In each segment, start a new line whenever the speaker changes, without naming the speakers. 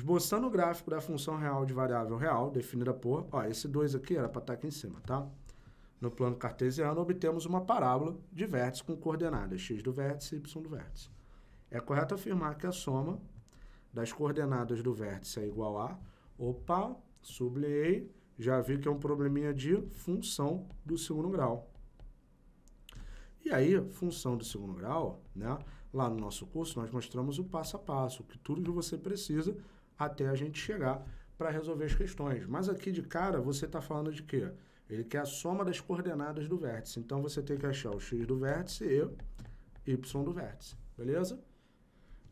Esboçando o gráfico da função real de variável real, definida por... Ó, esse 2 aqui era para estar tá aqui em cima, tá? No plano cartesiano, obtemos uma parábola de vértices com coordenadas x do vértice e y do vértice. É correto afirmar que a soma das coordenadas do vértice é igual a... Opa, sublinhei, já vi que é um probleminha de função do segundo grau. E aí, função do segundo grau, né? Lá no nosso curso, nós mostramos o passo a passo, que tudo que você precisa até a gente chegar para resolver as questões. Mas aqui de cara você está falando de quê? Ele quer a soma das coordenadas do vértice. Então você tem que achar o x do vértice e y do vértice, beleza?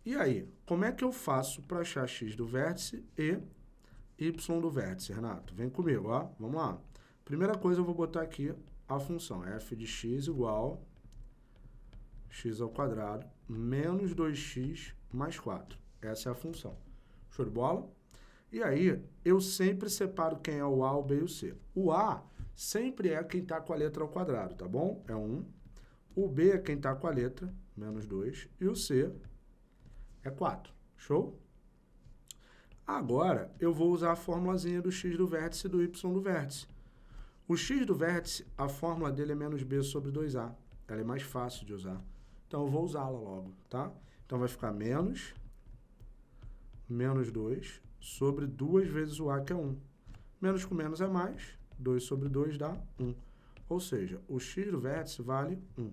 E aí, como é que eu faço para achar x do vértice e y do vértice, Renato? Vem comigo, ó. Vamos lá. Primeira coisa, eu vou botar aqui a função f de x igual x ao quadrado menos 2x mais 4. Essa é a função. Show de bola? E aí, eu sempre separo quem é o A, o B e o C. O A sempre é quem está com a letra ao quadrado, tá bom? É 1. Um. O B é quem está com a letra, menos 2. E o C é 4. Show? Agora, eu vou usar a formulazinha do x do vértice e do y do vértice. O x do vértice, a fórmula dele é menos b sobre 2a. Ela é mais fácil de usar. Então, eu vou usá-la logo, tá? Então, vai ficar menos menos 2 sobre 2 vezes o A, que é 1. Menos com menos é mais, 2 sobre 2 dá 1. Ou seja, o x do vértice vale 1.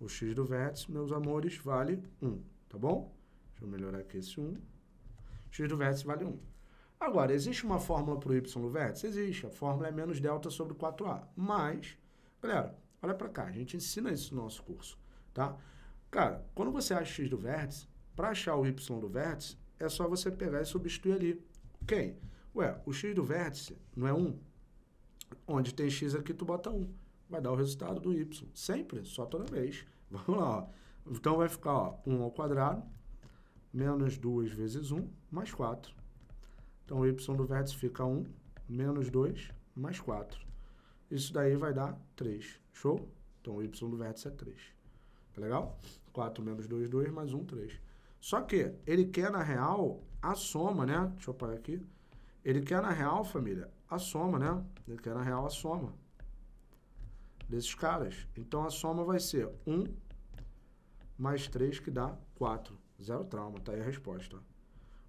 O x do vértice, meus amores, vale 1, tá bom? Deixa eu melhorar aqui esse 1. x do vértice vale 1. Agora, existe uma fórmula para o y do vértice? Existe. A fórmula é menos delta sobre 4a. Mas, galera, olha para cá. A gente ensina isso no nosso curso, tá? Cara, quando você acha x do vértice, para achar o y do vértice, é só você pegar e substituir ali. Quem? Ué, o x do vértice não é 1? Onde tem x aqui, tu bota 1. Vai dar o resultado do y. Sempre, só toda vez. Vamos lá, ó. Então vai ficar ó, 1 ao quadrado, menos 2 vezes 1, mais 4. Então, o y do vértice fica 1, menos 2, mais 4. Isso daí vai dar 3. Show? Então, o y do vértice é 3. Tá legal? 4 menos 2, 2, mais 1, 3. Só que ele quer, na real, a soma, né? Deixa eu parar aqui. Ele quer, na real, família, a soma, né? Ele quer, na real, a soma desses caras. Então, a soma vai ser 1 mais 3, que dá 4. Zero trauma, tá aí a resposta.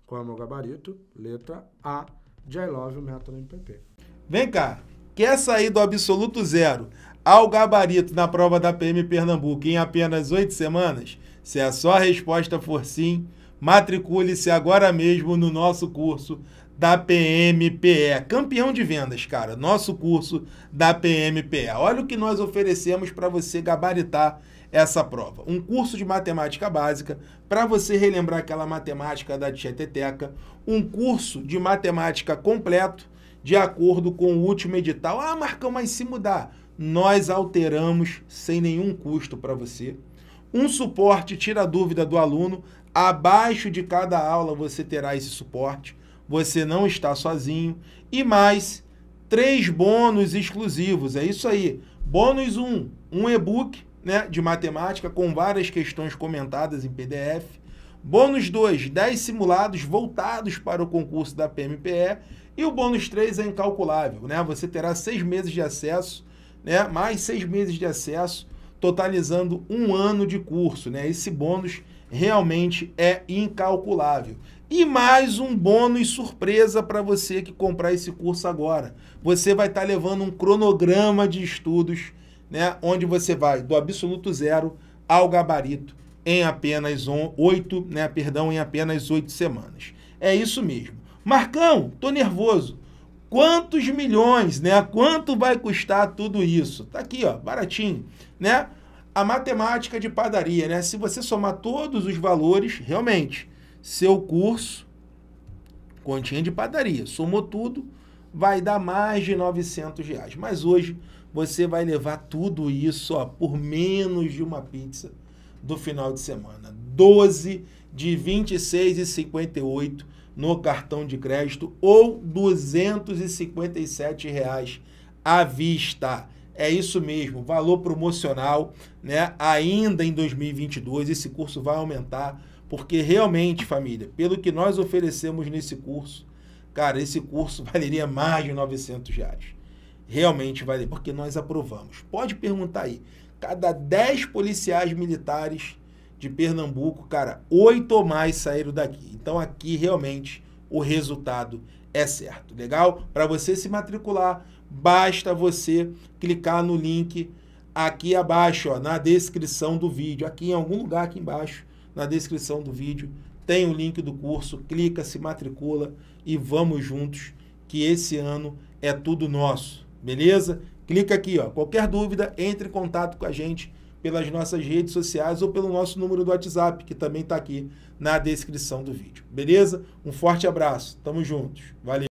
Qual é o meu gabarito? Letra A de I Love o método MPP. Vem cá,
quer sair do absoluto zero ao gabarito na prova da PM Pernambuco em apenas 8 semanas? Se a sua resposta for sim, matricule-se agora mesmo no nosso curso da PMPE, campeão de vendas, cara. Nosso curso da PMPE. Olha o que nós oferecemos para você gabaritar essa prova. Um curso de matemática básica para você relembrar aquela matemática da tieteteca, um curso de matemática completo de acordo com o último edital. Ah, Marcão, mas se mudar, nós alteramos sem nenhum custo para você um suporte tira a dúvida do aluno. Abaixo de cada aula você terá esse suporte. Você não está sozinho. E mais três bônus exclusivos. É isso aí. Bônus 1, um, um e-book né, de matemática com várias questões comentadas em PDF. Bônus 2, 10 simulados voltados para o concurso da PMPE. E o bônus 3 é incalculável, né? Você terá seis meses de acesso, né? Mais seis meses de acesso totalizando um ano de curso. Né? Esse bônus realmente é incalculável. E mais um bônus surpresa para você que comprar esse curso agora. Você vai estar tá levando um cronograma de estudos, né, onde você vai do absoluto zero ao gabarito em apenas on, oito, né, perdão, em apenas oito semanas. É isso mesmo. Marcão, tô nervoso quantos milhões, né? Quanto vai custar tudo isso? Tá aqui, ó, baratinho, né? A matemática de padaria, né? Se você somar todos os valores, realmente, seu curso, continha de padaria, somou tudo, vai dar mais de 900 reais. Mas hoje você vai levar tudo isso ó, por menos de uma pizza do final de semana. 12 de 26 e 58 no cartão de crédito ou R$ 257 reais à vista. É isso mesmo, valor promocional, né? Ainda em 2022 esse curso vai aumentar, porque realmente, família, pelo que nós oferecemos nesse curso, cara, esse curso valeria mais de R$ reais. Realmente vale, porque nós aprovamos. Pode perguntar aí. Cada 10 policiais militares, de Pernambuco, cara, oito ou mais saíram daqui. Então aqui realmente o resultado é certo, legal? Para você se matricular, basta você clicar no link aqui abaixo, ó, na descrição do vídeo, aqui em algum lugar aqui embaixo, na descrição do vídeo, tem o link do curso, clica, se matricula e vamos juntos que esse ano é tudo nosso, beleza? Clica aqui, ó. Qualquer dúvida, entre em contato com a gente pelas nossas redes sociais ou pelo nosso número do WhatsApp, que também está aqui na descrição do vídeo. Beleza? Um forte abraço. Tamo juntos. Valeu.